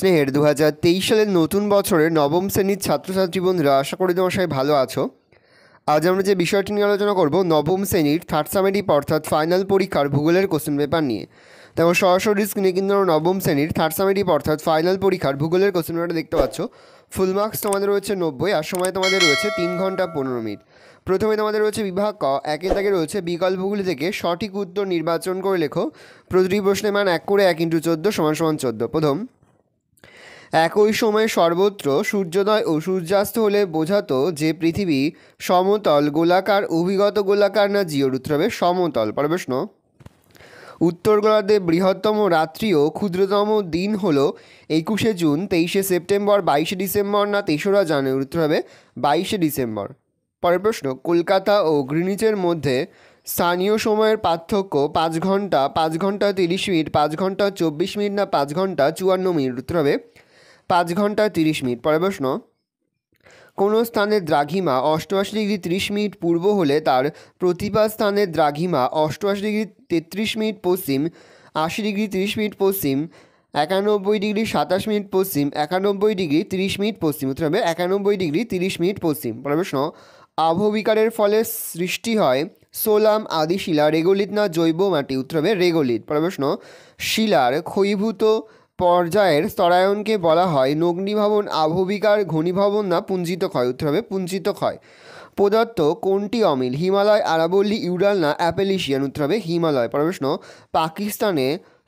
স্নেহের দু হাজার তেইশ সালের নতুন বছরে নবম শ্রেণীর ছাত্রছাত্রী বন্ধুরা আশা করি তোমার ভালো আছো আজ আমরা যে বিষয়টি নিয়ে আলোচনা করব নবম শ্রেণীর থার্ড সামেটিভ অর্থাৎ ফাইনাল পরীক্ষার ভূগোলের কোশ্চেন পেপার নিয়ে তেমন সরাসরি স্ক্রিনে কিন্তু নবম শ্রেণীর থার্ড সামেটিভ অর্থাৎ ফাইনাল পরীক্ষার ভূগোলের কোশ্চেন পেপারটা দেখতে পাচ্ছ ফুল মার্কস তোমাদের রয়েছে নব্বই আর সময় তোমাদের রয়েছে তিন ঘন্টা পনেরো মিনিট প্রথমে তোমাদের রয়েছে বিভাগ ক একে তাকে রয়েছে বিকল্পগুলি থেকে সঠিক উত্তর নির্বাচন করে লেখো প্রতিটি প্রশ্নে মান এক করে এক ইন্টু চোদ্দো সমান সমান চোদ্দো প্রথম একই সময়ে সর্বত্র সূর্যোদয় ও সূর্যাস্ত হলে বোঝাতো যে পৃথিবী সমতল গোলাকার অভিগত গোলাকার না জিওরুত্রবে সমতল পরের প্রশ্ন উত্তর গোলার্ধে বৃহত্তম রাত্রি ও ক্ষুদ্রতম দিন হল একুশে জুন তেইশে সেপ্টেম্বর বাইশে ডিসেম্বর না তেসরা জানুয়ারি উত্তর হবে বাইশে ডিসেম্বর পরের প্রশ্ন কলকাতা ও গ্রিনিচের মধ্যে স্থানীয় সময়ের পার্থক্য পাঁচ ঘন্টা পাঁচ ঘন্টা তিরিশ মিনিট পাঁচ ঘন্টা চব্বিশ মিনিট না পাঁচ ঘন্টা চুয়ান্ন মিনিট উত্তর হবে পাঁচ ঘন্টা তিরিশ মিনিট পরের প্রশ্ন কোনো স্থানের দ্রাঘিমা অষ্টআশি ডিগ্রি তিরিশ মিনিট পূর্ব হলে তার প্রতিভা স্থানের দ্রাঘিমা অষ্টআশি ডিগ্রি তেত্রিশ মিনিট পশ্চিম আশি ডিগ্রি তিরিশ মিনিট পশ্চিম একানব্বই ডিগ্রি সাতাশ মিনিট পশ্চিম একানব্বই ডিগ্রি তিরিশ মিনিট পশ্চিম উত্তর হবে একানব্বই ডিগ্রি তিরিশ মিনিট পশ্চিম পরের প্রশ্ন আবহবিকারের ফলে সৃষ্টি হয় সোলাম আদি শিলা রেগোলিত না জৈব মাটি উত্তর হবে রেগোলিত পরের প্রশ্ন শিলার ক্ষয়ীভূত পর্যায়ের স্তরায়নকে বলা হয় নগ্নিভবন আভবিকার ঘনীভবন না পুঞ্জিত ক্ষয় উত্তর হবে পুঞ্জিত ক্ষয় প্রদত্ত কোনটি অমিল হিমালয় আরাবল্লী ইউরাল না অ্যাপেলিশিয়ান উত্তর হবে হিমালয় প্রশ্ন পাকিস্তানে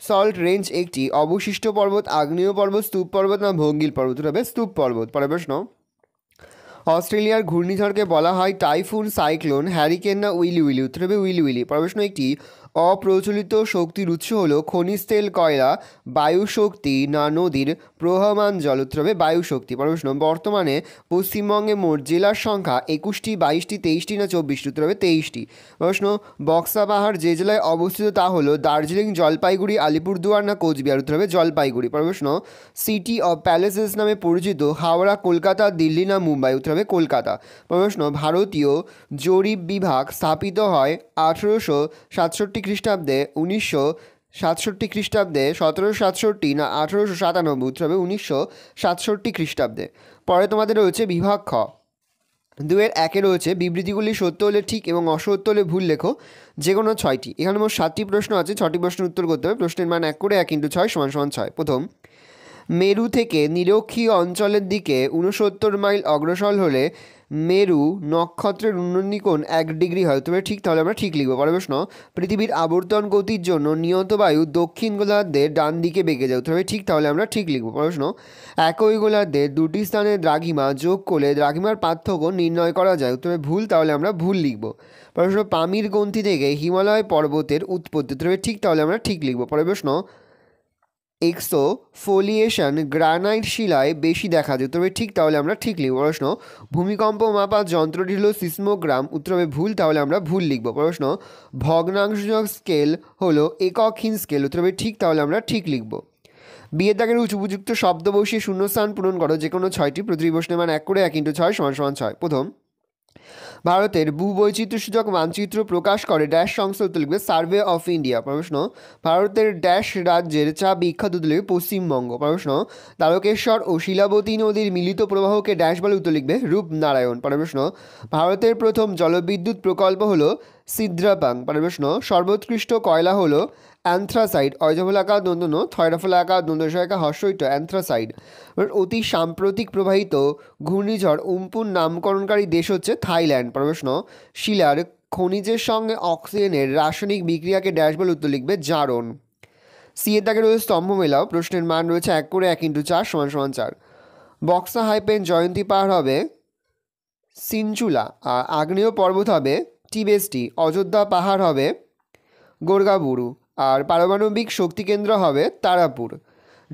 সল্ট রেঞ্জ একটি অবশিষ্ট পর্বত আগ্নেয় পর্বত স্তূপ পর্বত না ভঙ্গিল পর্বত উত্তর হবে স্তূপ পর্বত পরের প্রশ্ন অস্ট্রেলিয়ার ঘূর্ণিঝড়কে বলা হয় টাইফুন সাইক্লোন হ্যারিকেন না উইলি উইলি উত্তর হবে উইলি উইলি পরের প্রশ্ন একটি অপ্রচলিত শক্তির উৎস হল খনিজ তেল কয়লা বায়ুশক্তি না নদীর প্রহমান জলোত্রবে বায়ুশক্তি প্রশ্ন বর্তমানে পশ্চিমবঙ্গে মোট জেলার সংখ্যা একুশটি বাইশটি তেইশটি না চব্বিশটি উত্তরবে তেইশটি প্রশ্ন বক্সা পাহাড় যে জেলায় অবস্থিত তা হল দার্জিলিং জলপাইগুড়ি আলিপুরদুয়ার না কোচবিহার উত্তরবে জলপাইগুড়ি প্রশ্ন সিটি অব প্যালেসেস নামে পরিচিত হাওড়া কলকাতা দিল্লি না মুম্বাই উত্তরবে কলকাতা প্রশ্ন ভারতীয় জরিপ বিভাগ স্থাপিত হয় আঠেরোশো সাতষট্টি খ্রিস্টাব্দে উনিশশো সাতষট্টি খ্রিস্টাব্দে সতেরোশো সাতষট্টি না আঠেরোশো সাতানব্বই উত্তর হবে উনিশশো সাতষট্টি খ্রিস্টাব্দে পরে তোমাদের রয়েছে বিভাগ খ দুয়ের একে রয়েছে বিবৃতিগুলি সত্য হলে ঠিক এবং অসত্য হলে ভুল লেখো যে কোনো ছয়টি এখানে মোট সাতটি প্রশ্ন আছে ছটি প্রশ্নের উত্তর করতে হবে প্রশ্নের মান এক করে এক ইন্টু ছয় সমান সমান ছয় প্রথম মেরু থেকে নিরক্ষীয় অঞ্চলের দিকে উনসত্তর মাইল অগ্রসর হলে মেরু নক্ষত্রের উন্নতিকোণ এক ডিগ্রি হয় তবে ঠিক তাহলে আমরা ঠিক লিখবো পরে প্রশ্ন পৃথিবীর আবর্তন গতির জন্য নিয়ত বায়ু দক্ষিণ গোলার্ধের ডান দিকে বেগে যায় তবে ঠিক তাহলে আমরা ঠিক লিখবো পরে প্রশ্ন একই গোলার্ধের দুটি স্থানে দ্রাঘিমা যোগ করলে দ্রাঘিমার পার্থক্য নির্ণয় করা যায় তবে ভুল তাহলে আমরা ভুল লিখবো পরের প্রশ্ন পামির গ্রন্থি থেকে হিমালয় পর্বতের উৎপত্তি তবে ঠিক তাহলে আমরা ঠিক লিখবো পরে প্রশ্ন এক্সো ফোলিয়েশন গ্রানাইট শিলায় বেশি দেখা যায় তবে ঠিক তাহলে আমরা ঠিক লিখব প্রশ্ন ভূমিকম্প মাপা যন্ত্রটি হলো সিসমোগ্রাম উত্তরে ভুল তাহলে আমরা ভুল লিখব প্রশ্ন ভগ্নাংশক স্কেল হলো এককহীন স্কেল উত্তরে ঠিক তাহলে আমরা ঠিক লিখব বিয়ের দাগের উপযুক্ত শব্দ বসিয়ে শূন্যস্থান পূরণ করো যে কোনো ছয়টি প্রতিটি প্রশ্নে মান এক করে এক ইন্টু ছয় সমান সমান ছয় প্রথম ভারতের ভূবৈচিত্র্যসূচক মানচিত্র প্রকাশ করে ড্যাশ সংস্থা লিখবে সার্ভে অফ ইন্ডিয়া প্রশ্ন ভারতের ড্যাশ রাজ্যের চা বিখ্যাত লিখবে পশ্চিমবঙ্গ প্রশ্ন তারকেশ্বর ও শিলাবতী নদীর মিলিত প্রবাহকে ড্যাশ বলে উত্তর লিখবে রূপনারায়ণ প্রশ্ন ভারতের প্রথম জলবিদ্যুৎ প্রকল্প হল সিদ্রাপাং প্রশ্ন সর্বোৎকৃষ্ট কয়লা হলো অ্যান্থ্রাসাইড অজফলাকা দন্দন থয়রাফলাকা দন্দশয়কা হর্ষৈট অ্যান্থ্রাসাইড অতি সাম্প্রতিক প্রবাহিত ঘূর্ণিঝড় উম্পুন নামকরণকারী দেশ হচ্ছে থাইল্যান্ড প্রশ্ন শিলার খনিজের সঙ্গে অক্সিজেনের রাসায়নিক বিক্রিয়াকে ড্যাশ বলে উত্তর লিখবে জারণ সিএর দাগে রয়েছে স্তম্ভ মেলাও প্রশ্নের মান রয়েছে এক করে এক ইন্টু চার সমান সমান চার বক্সা হাইপেন জয়ন্তী পাহাড় হবে সিনচুলা আর আগ্নেয় পর্বত হবে টিবেস্টি অযোধ্যা পাহাড় হবে গোর্গাবুরু আর পারমাণবিক শক্তি কেন্দ্র হবে তারাপুর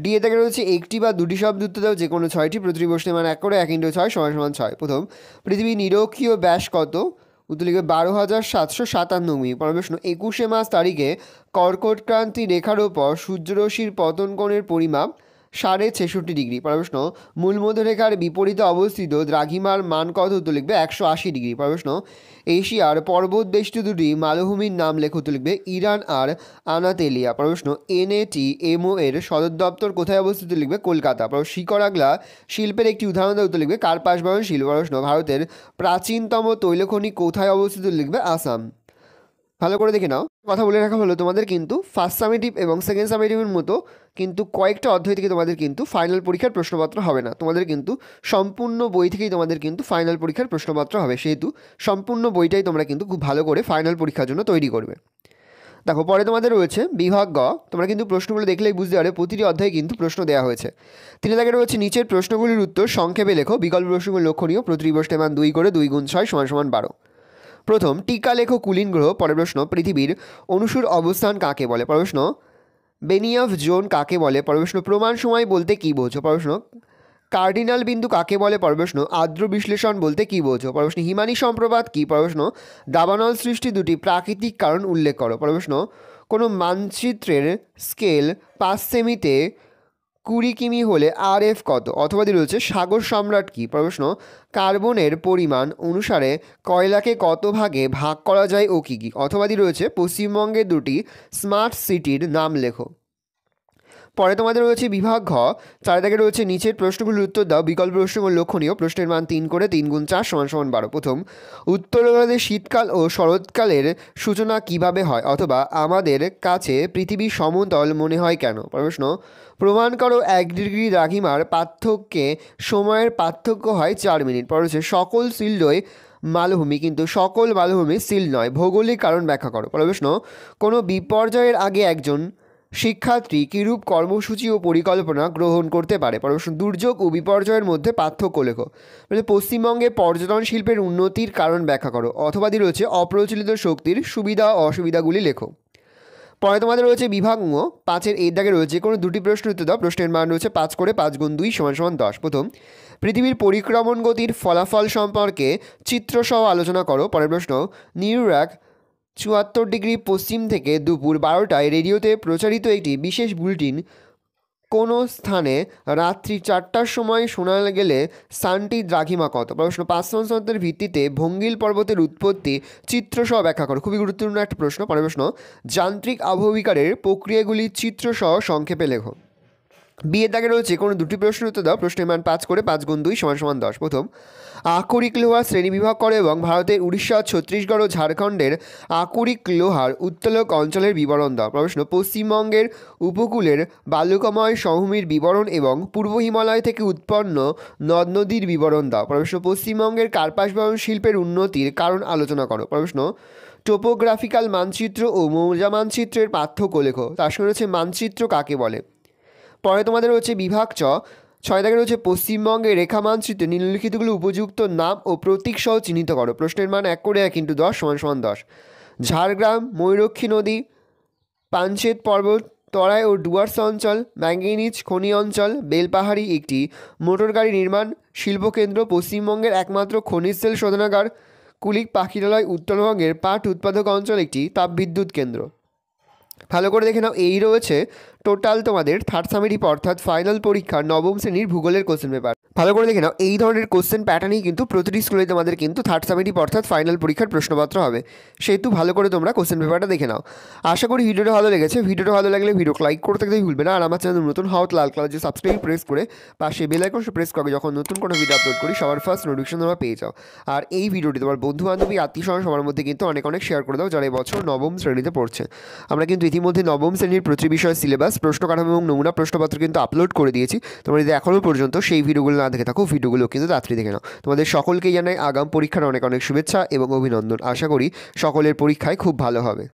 ডিএ থেকে রয়েছে একটি বা দুটি শব্দ উত্তর দেওয়া যে কোনো ছয়টি প্রতিটি প্রশ্নে মান এক করে এক ইন্টু ছয় সমান সমান ছয় প্রথম পৃথিবী নিরক্ষীয় ব্যাস কত উত্তর লিখবে বারো হাজার সাতশো সাতান্ন মিমি প্রশ্ন একুশে মাস তারিখে কর্কটক্রান্তি রেখার ওপর সূর্যরশ্মির পতন কোণের পরিমাপ সাড়ে ছেষট্টি ডিগ্রি প্রশ্ন মূল মধ্যরেখার বিপরীতে অবস্থিত দ্রাঘিমার মান কত হতে লিখবে একশো আশি ডিগ্রি প্রশ্ন এশিয়ার পর্বত দেশটি দুটি মালভূমির নাম লেখ হতে লিখবে ইরান আর আনাতেলিয়া প্রশ্ন এনএটি এমও এর সদর দপ্তর কোথায় অবস্থিত লিখবে কলকাতা প্রশ্ন শিকরাগলা শিল্পের একটি উদাহরণ দেওয়া হতে লিখবে কার্পাস বয়ন শিল্প প্রশ্ন ভারতের প্রাচীনতম তৈলখনি কোথায় অবস্থিত লিখবে আসাম ভালো করে দেখে নাও কথা বলে রাখা হলো তোমাদের কিন্তু ফার্স্ট সামেটিভ এবং সেকেন্ড সামেটিভের মতো কিন্তু কয়েকটা অধ্যায় থেকে তোমাদের কিন্তু ফাইনাল পরীক্ষার প্রশ্নপত্র হবে না তোমাদের কিন্তু সম্পূর্ণ বই থেকেই তোমাদের কিন্তু ফাইনাল পরীক্ষার প্রশ্নপত্র হবে সেহেতু সম্পূর্ণ বইটাই তোমরা কিন্তু খুব ভালো করে ফাইনাল পরীক্ষার জন্য তৈরি করবে দেখো পরে তোমাদের রয়েছে বিভাগ গ তোমরা কিন্তু প্রশ্নগুলো দেখলেই বুঝতে পারে প্রতিটি অধ্যায়ে কিন্তু প্রশ্ন দেওয়া হয়েছে তিনি তাকে রয়েছে নিচের প্রশ্নগুলির উত্তর সংক্ষেপে লেখো বিকল্প প্রশ্নগুলি লক্ষণীয় প্রতিটি প্রশ্নের মান দুই করে দুই গুণ ছয় সমান সমান বারো প্রথম টিকা লেখ কুলিন গ্রহ পরের প্রশ্ন পৃথিবীর অনুসুর অবস্থান কাকে বলে প্রশ্ন বেনিয়াফ জোন কাকে বলে প্রশ্ন প্রমাণ সময় বলতে কী বোঝো প্রশ্ন কার্ডিনাল বিন্দু কাকে বলে প্রশ্ন আদ্র বিশ্লেষণ বলতে কী বোঝো প্রশ্ন হিমানি সম্প্রবাদ কী প্রশ্ন দাবানল সৃষ্টি দুটি প্রাকৃতিক কারণ উল্লেখ করো প্রশ্ন কোনো মানচিত্রের স্কেল পাঁচ সেমিতে কুড়ি কিমি হলে আর এফ কত অথবা দিয়ে রয়েছে সাগর সম্রাট কি প্রশ্ন কার্বনের পরিমাণ অনুসারে কয়লাকে কত ভাগে ভাগ করা যায় ও কী কী অথবা দিয়ে রয়েছে পশ্চিমবঙ্গের দুটি স্মার্ট সিটির নাম লেখো পরে তোমাদের রয়েছে বিভাগ ঘ চার দাগে রয়েছে নিচের প্রশ্নগুলির উত্তর দাও বিকল্প প্রশ্নগুলো লক্ষণীয় প্রশ্নের মান তিন করে তিন গুণ চার সমান সমান বারো প্রথম উত্তর গোলার্ধে শীতকাল ও শরৎকালের সূচনা কিভাবে হয় অথবা আমাদের কাছে পৃথিবী সমতল মনে হয় কেন প্রশ্ন প্রমাণ করো এক ডিগ্রি দ্রাঘিমার পার্থক্যে সময়ের পার্থক্য হয় চার মিনিট পর হচ্ছে সকল শিল্ডই মালভূমি কিন্তু সকল মালভূমি সিল নয় ভৌগোলিক কারণ ব্যাখ্যা করো পরে প্রশ্ন কোনো বিপর্যয়ের আগে একজন শিক্ষার্থী কীরূপ কর্মসূচি ও পরিকল্পনা গ্রহণ করতে পারে পরবর্তী দুর্যোগ ও বিপর্যয়ের মধ্যে পার্থক্য লেখো পশ্চিমবঙ্গে পর্যটন শিল্পের উন্নতির কারণ ব্যাখ্যা করো অথবা দিয়ে রয়েছে অপ্রচলিত শক্তির সুবিধা ও অসুবিধাগুলি লেখো পরে তোমাদের রয়েছে ও পাঁচের এই দাগে রয়েছে কোনো দুটি প্রশ্ন উত্তর দাও প্রশ্নের মান রয়েছে পাঁচ করে পাঁচ গুণ দুই সমান সমান দশ প্রথম পৃথিবীর পরিক্রমণ গতির ফলাফল সম্পর্কে চিত্রসহ আলোচনা করো পরের প্রশ্ন নিউরাক চুয়াত্তর ডিগ্রি পশ্চিম থেকে দুপুর বারোটায় রেডিওতে প্রচারিত একটি বিশেষ বুলেটিন কোনো স্থানে রাত্রি চারটার সময় শোনা গেলে সানটি দ্রাঘিমা কত প্রশ্ন পাঁচ সংসদের ভিত্তিতে ভঙ্গিল পর্বতের উৎপত্তি চিত্রসহ ব্যাখ্যা করো খুবই গুরুত্বপূর্ণ একটা প্রশ্ন পরে প্রশ্ন যান্ত্রিক আবহবিকারের প্রক্রিয়াগুলি চিত্রসহ সংক্ষেপে লেখো বিয়ের দাগে রয়েছে কোনো দুটি প্রশ্ন উত্তর দাও প্রশ্নের মান পাঁচ করে পাঁচ গুণ দুই সমান সমান দশ প্রথম আকরিক লোহার শ্রেণী বিভাগ করে এবং ভারতের উড়িষ্যা ছত্তিশগড় ও ঝাড়খণ্ডের আকরিক লোহার উত্তলক অঞ্চলের বিবরণ দাও প্রশ্ন পশ্চিমবঙ্গের উপকূলের বাল্যকময় সমভূমির বিবরণ এবং পূর্ব হিমালয় থেকে উৎপন্ন নদ নদীর বিবরণ দাও প্রশ্ন পশ্চিমবঙ্গের কার্পাস বয়ন শিল্পের উন্নতির কারণ আলোচনা করো প্রশ্ন টোপোগ্রাফিক্যাল মানচিত্র ও মৌজা মানচিত্রের পার্থক্য লেখো তার সঙ্গে রয়েছে মানচিত্র কাকে বলে পরে তোমাদের রয়েছে বিভাগ চ ছয় তাকে রয়েছে পশ্চিমবঙ্গের রেখা মানচিত্রে নিম্নলিখিতগুলো উপযুক্ত নাম ও প্রতীক সহ চিহ্নিত করো প্রশ্নের মান এক করে এক কিন্তু দশ সমান সমান দশ ঝাড়গ্রাম ময়ূরক্ষী নদী পাঞ্চেত পর্বত তরাই ও ডুয়ার্স অঞ্চল ম্যাঙ্গিনিজ খনি অঞ্চল বেলপাহাড়ি একটি মোটরগাড়ি নির্মাণ শিল্পকেন্দ্র পশ্চিমবঙ্গের একমাত্র খনিজ তেল শোধনাগার কুলিক পাখিরালয় উত্তরবঙ্গের পাট উৎপাদক অঞ্চল একটি তাপবিদ্যুৎ কেন্দ্র ভালো করে দেখে নাও এই রয়েছে টোটাল তোমাদের থার্ড সামেরি অর্থাৎ ফাইনাল পরীক্ষার নবম শ্রেণীর ভূগোলের কোশ্চেন পেপার ভালো করে দেখে নাও এই ধরনের কোশ্চেন প্যাটার্নই কিন্তু প্রতিটি স্কুলে তোমাদের কিন্তু থার্ড সামেটিভ অর্থাৎ ফাইনাল পরীক্ষার প্রশ্নপত্র হবে সেহেতু ভালো করে তোমরা কোশ্চেন পেপারটা দেখে নাও আশা করি ভিডিওটা ভালো লেগেছে ভিডিওটা ভালো লাগলে ভিডিও লাইক করতে একদমই ভুলবে না আর আমার চ্যানেল নতুন হাউত লাল কালার যে সাবস্ক্রাইব প্রেস করে পাশে বেলাইকন প্রেস করে যখন নতুন কোনো ভিডিও আপলোড করি সবার ফার্স্ট নোটিফিকেশন তোমরা পেয়ে যাও আর এই ভিডিওটি তোমার বন্ধু বান্ধবী আত্মীয় স্বজন সবার মধ্যে কিন্তু অনেক অনেক শেয়ার করে দাও যারা এবছর নবম শ্রেণীতে পড়ছে আমরা কিন্তু ইতিমধ্যে নবম শ্রেণীর প্রতি বিষয় সিলেবাস প্রশ্ন কাঠামো এবং নমুনা প্রশ্নপত্র কিন্তু আপলোড করে দিয়েছি তোমরা যদি এখনও পর্যন্ত সেই ভিডিওগুলো না দেখে থাকো ভিডিওগুলো কিন্তু রাত্রি দেখে নাও তোমাদের সকলকেই জানাই আগাম পরীক্ষার অনেক অনেক শুভেচ্ছা এবং অভিনন্দন আশা করি সকলের পরীক্ষায় খুব ভালো হবে